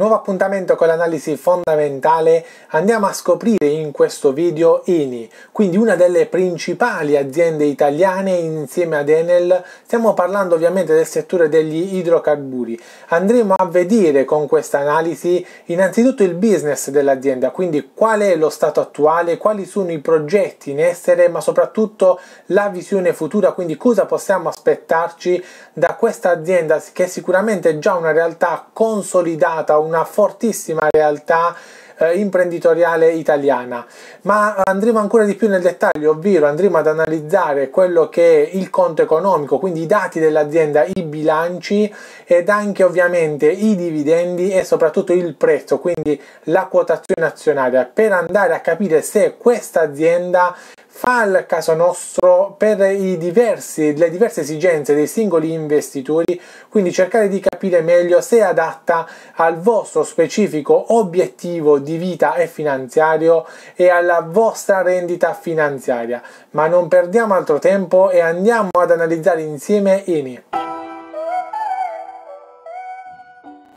Nuovo appuntamento con l'analisi fondamentale, andiamo a scoprire in questo video Eni, quindi una delle principali aziende italiane insieme ad Enel, stiamo parlando ovviamente del settore degli idrocarburi. Andremo a vedere con questa analisi innanzitutto il business dell'azienda, quindi qual è lo stato attuale, quali sono i progetti in essere, ma soprattutto la visione futura, quindi cosa possiamo aspettarci da questa azienda che è sicuramente già una realtà consolidata, un una fortissima realtà eh, imprenditoriale italiana. Ma andremo ancora di più nel dettaglio, ovvero andremo ad analizzare quello che è il conto economico, quindi i dati dell'azienda, i bilanci ed anche ovviamente i dividendi e soprattutto il prezzo, quindi la quotazione azionaria, per andare a capire se questa azienda fa il caso nostro per diversi, le diverse esigenze dei singoli investitori, quindi cercare di capire meglio se è adatta al vostro specifico obiettivo di vita e finanziario e alla vostra rendita finanziaria. Ma non perdiamo altro tempo e andiamo ad analizzare insieme INI.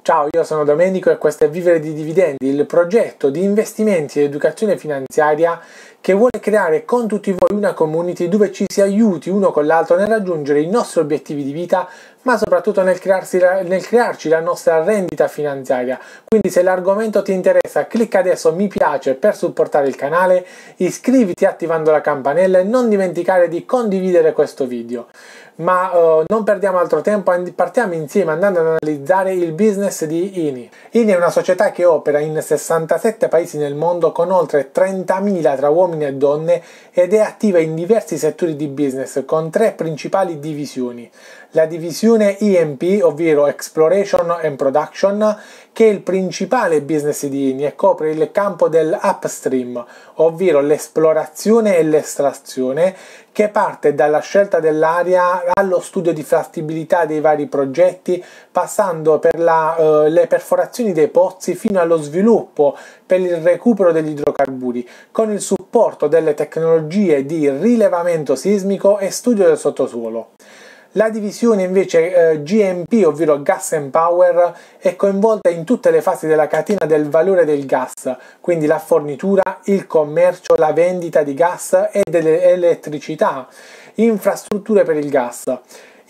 Ciao, io sono Domenico e questo è Vivere di Dividendi, il progetto di investimenti ed educazione finanziaria che vuole creare con tutti voi una community dove ci si aiuti uno con l'altro nel raggiungere i nostri obiettivi di vita, ma soprattutto nel, crearsi, nel crearci la nostra rendita finanziaria. Quindi se l'argomento ti interessa, clicca adesso mi piace per supportare il canale, iscriviti attivando la campanella e non dimenticare di condividere questo video ma uh, non perdiamo altro tempo, e partiamo insieme andando ad analizzare il business di INI. INI è una società che opera in 67 paesi nel mondo con oltre 30.000 tra uomini e donne ed è attiva in diversi settori di business con tre principali divisioni la divisione EMP, ovvero Exploration and Production, che è il principale business di INI e copre il campo dell'upstream, ovvero l'esplorazione e l'estrazione, che parte dalla scelta dell'area allo studio di fattibilità dei vari progetti, passando per la, eh, le perforazioni dei pozzi fino allo sviluppo per il recupero degli idrocarburi, con il supporto delle tecnologie di rilevamento sismico e studio del sottosuolo. La divisione invece eh, GMP, ovvero Gas and Power, è coinvolta in tutte le fasi della catena del valore del gas, quindi la fornitura, il commercio, la vendita di gas e dell'elettricità, infrastrutture per il gas.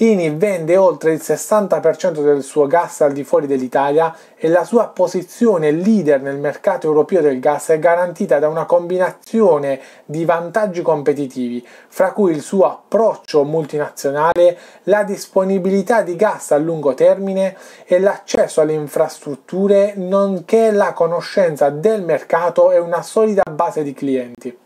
Ini vende oltre il 60% del suo gas al di fuori dell'Italia e la sua posizione leader nel mercato europeo del gas è garantita da una combinazione di vantaggi competitivi, fra cui il suo approccio multinazionale, la disponibilità di gas a lungo termine e l'accesso alle infrastrutture, nonché la conoscenza del mercato e una solida base di clienti.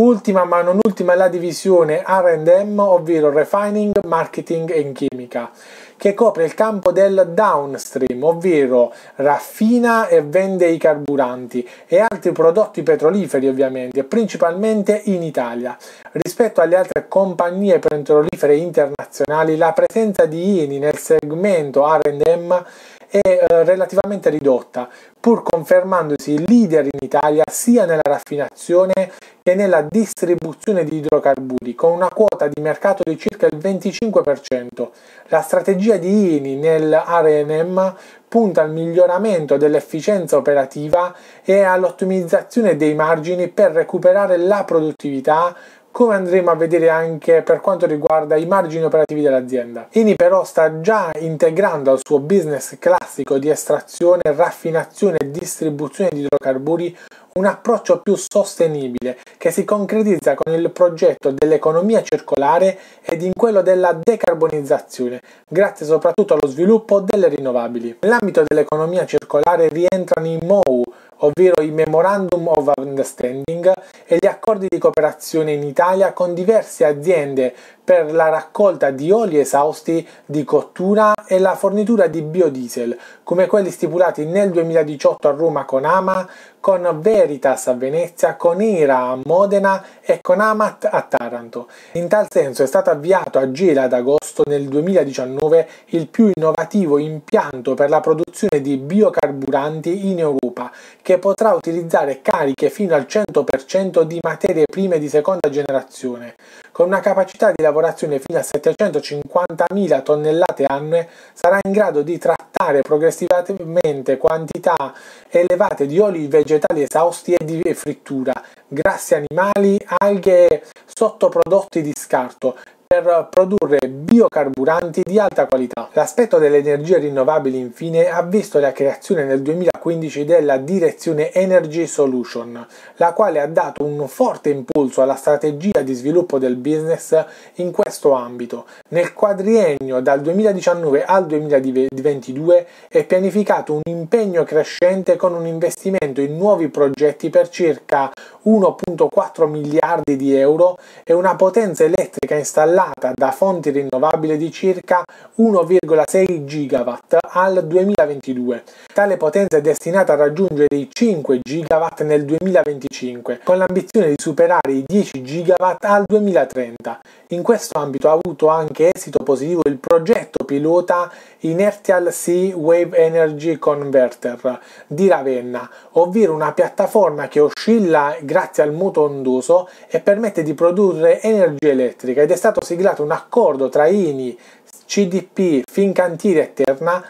Ultima ma non ultima la divisione RM, ovvero Refining, Marketing e Chimica, che copre il campo del downstream, ovvero raffina e vende i carburanti e altri prodotti petroliferi ovviamente, principalmente in Italia. Rispetto alle altre compagnie petrolifere internazionali, la presenza di INI nel segmento R&M è eh, relativamente ridotta, pur confermandosi leader in Italia sia nella raffinazione che nella distribuzione di idrocarburi, con una quota di mercato di circa il 25%. La strategia di INI nell'RNM punta al miglioramento dell'efficienza operativa e all'ottimizzazione dei margini per recuperare la produttività come andremo a vedere anche per quanto riguarda i margini operativi dell'azienda. Ini però sta già integrando al suo business classico di estrazione, raffinazione e distribuzione di idrocarburi un approccio più sostenibile che si concretizza con il progetto dell'economia circolare ed in quello della decarbonizzazione, grazie soprattutto allo sviluppo delle rinnovabili. Nell'ambito dell'economia circolare rientrano i MOU, ovvero i Memorandum of Understanding e gli accordi di cooperazione in Italia con diverse aziende per la raccolta di oli esausti di cottura e la fornitura di biodiesel, come quelli stipulati nel 2018 a Roma con AMA, con Veritas a Venezia, con Ira a Modena e con Amat a Taranto. In tal senso è stato avviato a Gela ad agosto nel 2019 il più innovativo impianto per la produzione di biocarburanti in Europa, che potrà utilizzare cariche fino al 100% di materie prime di seconda generazione, con una capacità di lavorazione fino a 750.000 tonnellate annue, sarà in grado di trattare sviluppare progressivamente quantità elevate di oli vegetali esausti e di frittura, grassi animali, alghe e sottoprodotti di scarto per produrre biocarburanti di alta qualità. L'aspetto delle energie rinnovabili infine ha visto la creazione nel 2015 della direzione Energy Solution, la quale ha dato un forte impulso alla strategia di sviluppo del business in questo ambito. Nel quadriennio dal 2019 al 2022 è pianificato un impegno crescente con un investimento in nuovi progetti per circa 1.4 miliardi di euro e una potenza elettrica installata da fonti rinnovabili di circa 1,6 gigawatt al 2022. Tale potenza è destinata a raggiungere i 5 gigawatt nel 2025, con l'ambizione di superare i 10 gigawatt al 2030. In questo ambito ha avuto anche esito positivo il progetto pilota Inertial Sea Wave Energy Converter di Ravenna, ovvero una piattaforma che oscilla grazie al muto onduso e permette di produrre energia elettrica ed è stato siglato un accordo tra INI, CDP, Fincantieri e Terna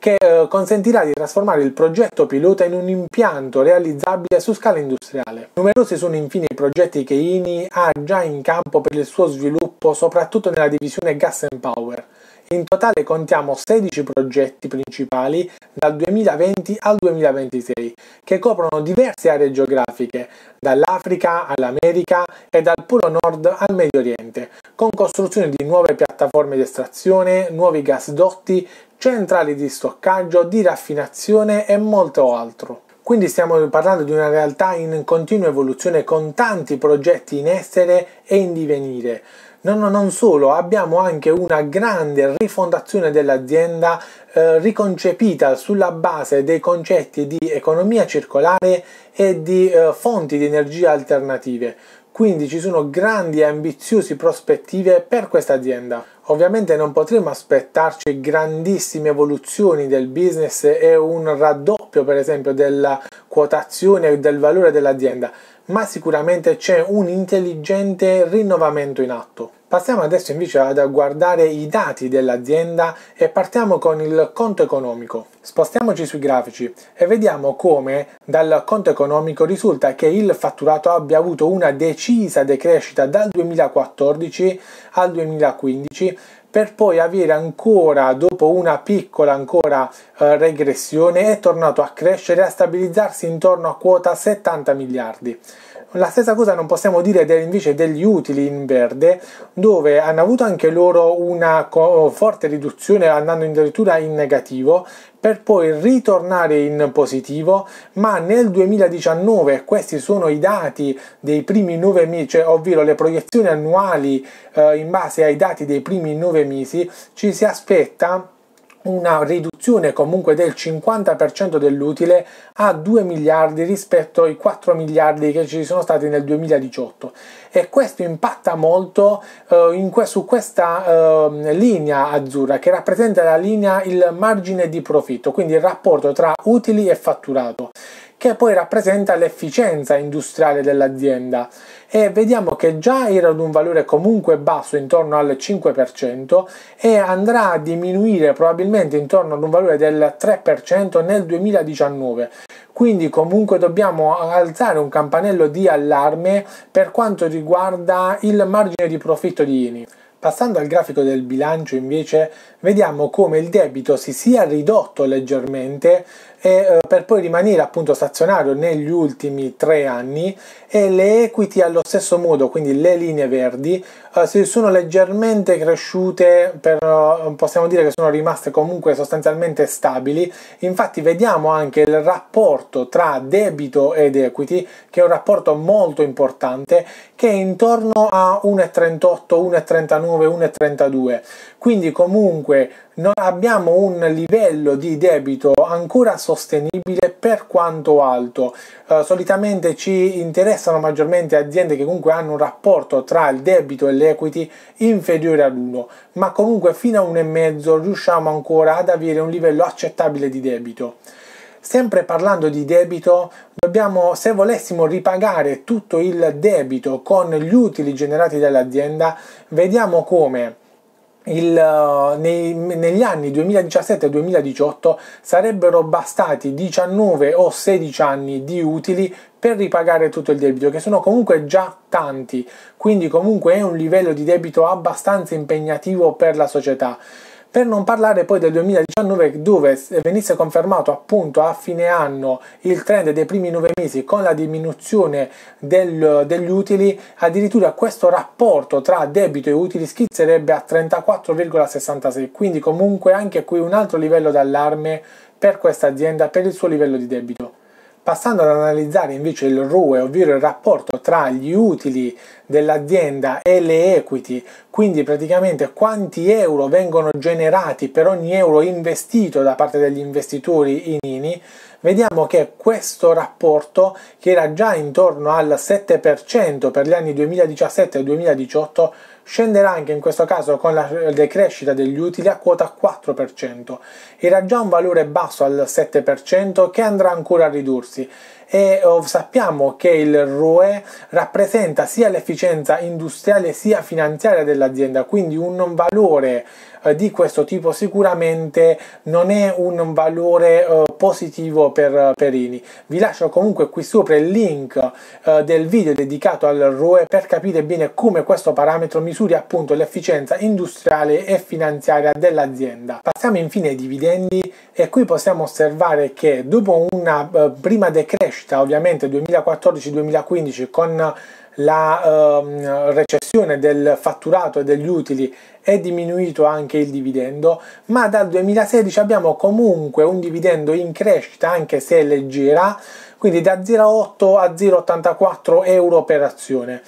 che eh, consentirà di trasformare il progetto pilota in un impianto realizzabile su scala industriale. Numerosi sono infine i progetti che INI ha già in campo per il suo sviluppo, soprattutto nella divisione Gas and Power. In totale contiamo 16 progetti principali dal 2020 al 2026 che coprono diverse aree geografiche, dall'Africa all'America e dal Polo Nord al Medio Oriente, con costruzione di nuove piattaforme di estrazione, nuovi gasdotti, centrali di stoccaggio, di raffinazione e molto altro. Quindi stiamo parlando di una realtà in continua evoluzione con tanti progetti in essere e in divenire. No, no, non solo, abbiamo anche una grande rifondazione dell'azienda eh, riconcepita sulla base dei concetti di economia circolare e di eh, fonti di energia alternative. Quindi ci sono grandi e ambiziosi prospettive per questa azienda. Ovviamente non potremo aspettarci grandissime evoluzioni del business e un raddoppio per esempio della quotazione e del valore dell'azienda, ma sicuramente c'è un intelligente rinnovamento in atto. Passiamo adesso invece a guardare i dati dell'azienda e partiamo con il conto economico. Spostiamoci sui grafici e vediamo come dal conto economico risulta che il fatturato abbia avuto una decisa decrescita dal 2014 al 2015 per poi avere ancora dopo una piccola ancora eh, regressione è tornato a crescere e a stabilizzarsi intorno a quota 70 miliardi. La stessa cosa non possiamo dire invece degli utili in verde, dove hanno avuto anche loro una forte riduzione, andando addirittura in negativo, per poi ritornare in positivo, ma nel 2019 questi sono i dati dei primi nove mesi, cioè, ovvero le proiezioni annuali eh, in base ai dati dei primi nove mesi, ci si aspetta una riduzione diminuzione comunque del 50% dell'utile a 2 miliardi rispetto ai 4 miliardi che ci sono stati nel 2018 e questo impatta molto eh, in que- su questa eh, linea azzurra che rappresenta la linea il margine di profitto, quindi il rapporto tra utili e fatturato che poi rappresenta l'efficienza industriale dell'azienda e vediamo che già era ad un valore comunque basso intorno al 5% e andrà a diminuire probabilmente intorno ad un valore del 3% nel 2019 quindi comunque dobbiamo alzare un campanello di allarme per quanto riguarda il margine di profitto di INI. Passando al grafico del bilancio invece vediamo come il debito si sia ridotto leggermente e, eh, per poi rimanere appunto stazionario negli ultimi tre anni e le equity allo stesso modo, quindi le linee verdi, eh, si sono leggermente cresciute, per, eh, possiamo dire che sono rimaste comunque sostanzialmente stabili, infatti vediamo anche il rapporto tra debito ed equity, che è un rapporto molto importante, che è intorno a 1,38, 1,39, 1,32, quindi comunque non abbiamo un livello di debito ancora sostanziale sostenibile per quanto alto. Eh, solitamente ci interessano maggiormente aziende che comunque hanno un rapporto tra il debito e l'equity inferiore ad 1, ma comunque fino a 1,5 riusciamo ancora ad avere un livello accettabile di debito. Sempre parlando di debito, dobbiamo, se volessimo ripagare tutto il debito con gli utili generati dall'azienda, vediamo come il, eh, nei, negli anni 2017-2018 sarebbero bastati 19 o 16 anni di utili per ripagare tutto il debito, che sono comunque già tanti, quindi comunque è un livello di debito abbastanza impegnativo per la società. Per non parlare poi del 2019 dove venisse confermato appunto a fine anno il trend dei primi 9 mesi con la diminuzione del, degli utili, addirittura questo rapporto tra debito e utili schizzerebbe a 34,66, quindi comunque anche qui un altro livello d'allarme per questa azienda per il suo livello di debito. Passando ad analizzare invece il RUE, ovvero il rapporto tra gli utili dell'azienda e le equity, quindi praticamente quanti euro vengono generati per ogni euro investito da parte degli investitori in INI, vediamo che questo rapporto, che era già intorno al 7% per gli anni 2017 e 2018, scenderà anche in questo caso con la decrescita degli utili a quota 4%. Era già un valore basso al 7% che andrà ancora a ridursi e oh, sappiamo che il ROE rappresenta sia l'efficienza industriale sia finanziaria dell'azienda, quindi un valore eh, di questo tipo sicuramente non è un valore eh, positivo per eh, Perini. Vi lascio comunque qui sopra il link del video dedicato al ROE per capire bene come questo parametro misuri appunto l'efficienza industriale e finanziaria dell'azienda. Passiamo infine ai dividendi e qui possiamo osservare che dopo una prima decrescita ovviamente 2014-2015 con la ehm, recessione del fatturato e degli utili è diminuito anche il dividendo, ma dal 2016 abbiamo comunque un dividendo in crescita anche se leggera, quindi da 0,8 a 0,84 euro per azione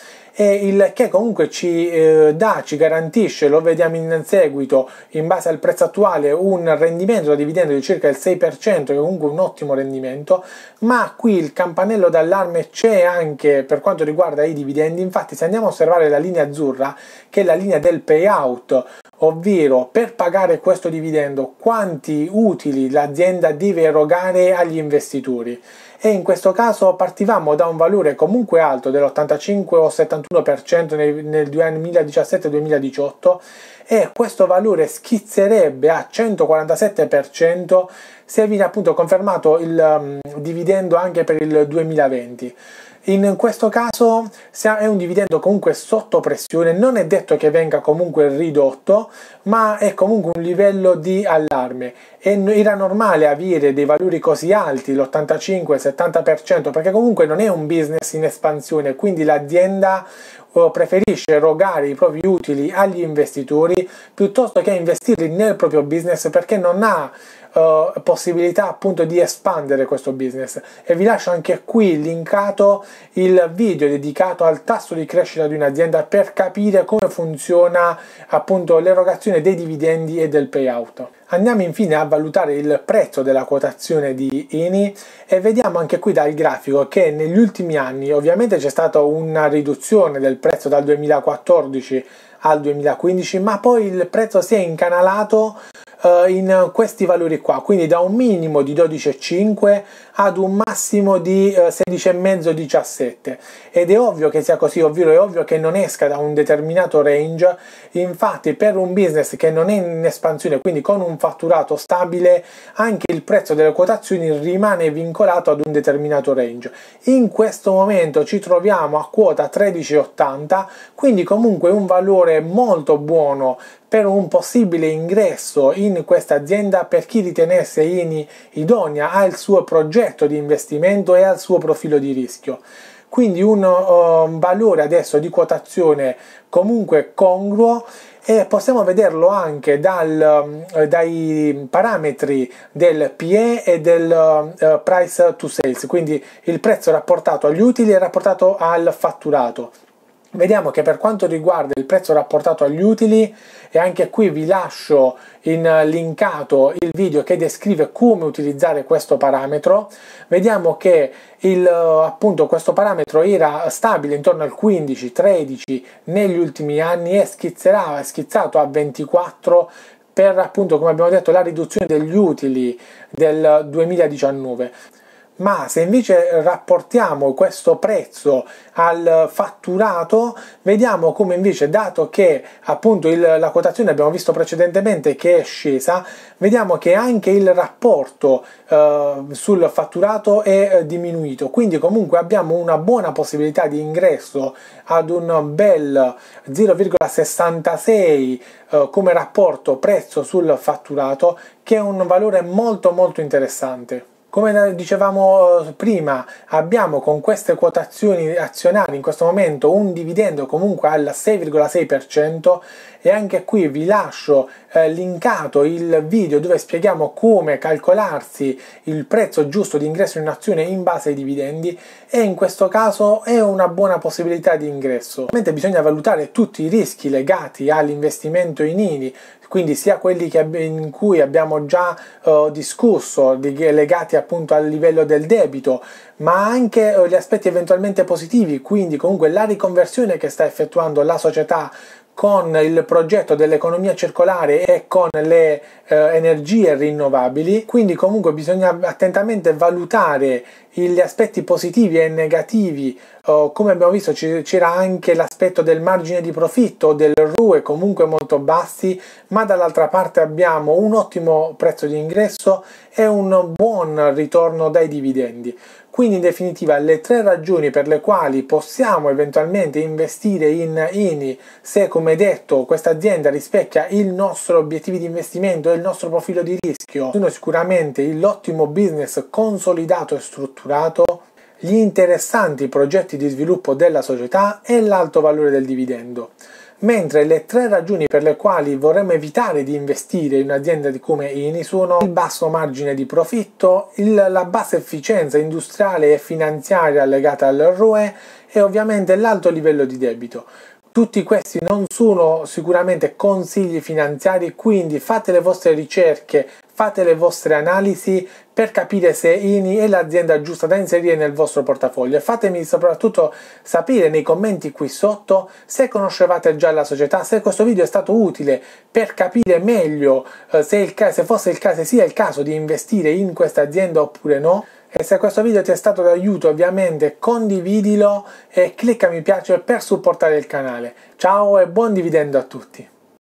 il, che comunque ci eh, dà, ci garantisce, lo vediamo in seguito, in base al prezzo attuale, un rendimento da dividendo di circa il 6%, che è comunque un ottimo rendimento, ma qui il campanello d'allarme c'è anche per quanto riguarda i dividendi, infatti se andiamo a osservare la linea azzurra, che è la linea del payout, ovvero per pagare questo dividendo quanti utili l'azienda deve erogare agli investitori e in questo caso partivamo da un valore comunque alto dell'85 o 71% nel, 2017-2018 e questo valore schizzerebbe a 147% se viene appunto confermato il um, dividendo anche per il 2020. In questo caso, se è un dividendo comunque sotto pressione, non è detto che venga comunque ridotto, ma è comunque un livello di allarme. E era normale avere dei valori così alti, l'85-70%, perché comunque non è un business in espansione, quindi l'azienda preferisce erogare i propri utili agli investitori piuttosto che investirli nel proprio business perché non ha uh, possibilità appunto di espandere questo business e vi lascio anche qui linkato il video dedicato al tasso di crescita di un'azienda per capire come funziona appunto l'erogazione dei dividendi e del payout. Andiamo infine a valutare il prezzo della quotazione di Eni e vediamo anche qui dal grafico che negli ultimi anni ovviamente c'è stata una riduzione del prezzo dal 2014 al 2015 ma poi il prezzo si è incanalato eh, in questi valori qua, quindi da un minimo di 12,5 ad un massimo di eh, 16,5-17 ed è ovvio che sia così, ovvero è ovvio che non esca da un determinato range, infatti per un business che non è in espansione, quindi con un fatturato stabile, anche il prezzo delle quotazioni rimane vincolato ad un determinato range. In questo momento ci troviamo a quota 13,80, quindi comunque un valore molto buono per un possibile ingresso in questa azienda per chi ritenesse INI idonea al suo progetto di investimento e al suo profilo di rischio quindi un uh, valore adesso di quotazione comunque congruo e possiamo vederlo anche dal, uh, dai parametri del PE e del uh, price to sales, quindi il prezzo rapportato agli utili e rapportato al fatturato. Vediamo che per quanto riguarda il prezzo rapportato agli utili, e anche qui vi lascio in eh, linkato il video che descrive come utilizzare questo parametro, vediamo che il, eh, appunto questo parametro era stabile intorno al 15-13 negli ultimi anni e schizzerà, schizzato a 24 per appunto come abbiamo detto la riduzione degli utili del 2019 ma se invece rapportiamo questo prezzo al fatturato vediamo come invece dato che appunto il, la quotazione abbiamo visto precedentemente che è scesa vediamo che anche il rapporto eh, sul fatturato è eh, diminuito quindi comunque abbiamo una buona possibilità di ingresso ad un bel 0,66 eh, come rapporto prezzo sul fatturato che è un valore molto molto interessante come dicevamo eh, prima, abbiamo con queste quotazioni azionarie in questo momento un dividendo comunque al 6,6% e anche qui vi lascio eh, linkato il video dove spieghiamo come calcolarsi il prezzo giusto di ingresso in un'azione in base ai dividendi e in questo caso è una buona possibilità di ingresso. Ovviamente bisogna valutare tutti i rischi legati all'investimento in INI, quindi sia quelli che, in cui abbiamo già eh, discusso, di, legati appunto al livello del debito, ma anche eh, gli aspetti eventualmente positivi, quindi comunque la riconversione che sta effettuando la società con il progetto dell'economia circolare e con le eh, energie rinnovabili, quindi comunque bisogna attentamente valutare gli aspetti positivi e negativi, oh, come abbiamo visto c'era anche l'aspetto del margine di profitto, del RUE comunque molto bassi, ma dall'altra parte abbiamo un ottimo prezzo di ingresso e un buon ritorno dai dividendi. Quindi in definitiva le tre ragioni per le quali possiamo eventualmente investire in INI se come detto questa azienda rispecchia il nostro obiettivo di investimento e il nostro profilo di rischio sono sicuramente l'ottimo business consolidato e strutturato, gli interessanti progetti di sviluppo della società e l'alto valore del dividendo mentre le tre ragioni per le quali vorremmo evitare di investire in un'azienda come INI sono il basso margine di profitto, il, la bassa efficienza industriale e finanziaria legata al ROE e ovviamente l'alto livello di debito. Tutti questi non sono sicuramente consigli finanziari, quindi fate le vostre ricerche, fate le vostre analisi per capire se INI è l'azienda giusta da inserire nel vostro portafoglio fatemi soprattutto sapere nei commenti qui sotto se conoscevate già la società, se questo video è stato utile per capire meglio eh, se, il, se fosse il caso, se sia il caso di investire in questa azienda oppure no. E se questo video ti è stato d'aiuto ovviamente condividilo e clicca mi piace per supportare il canale. Ciao e buon dividendo a tutti!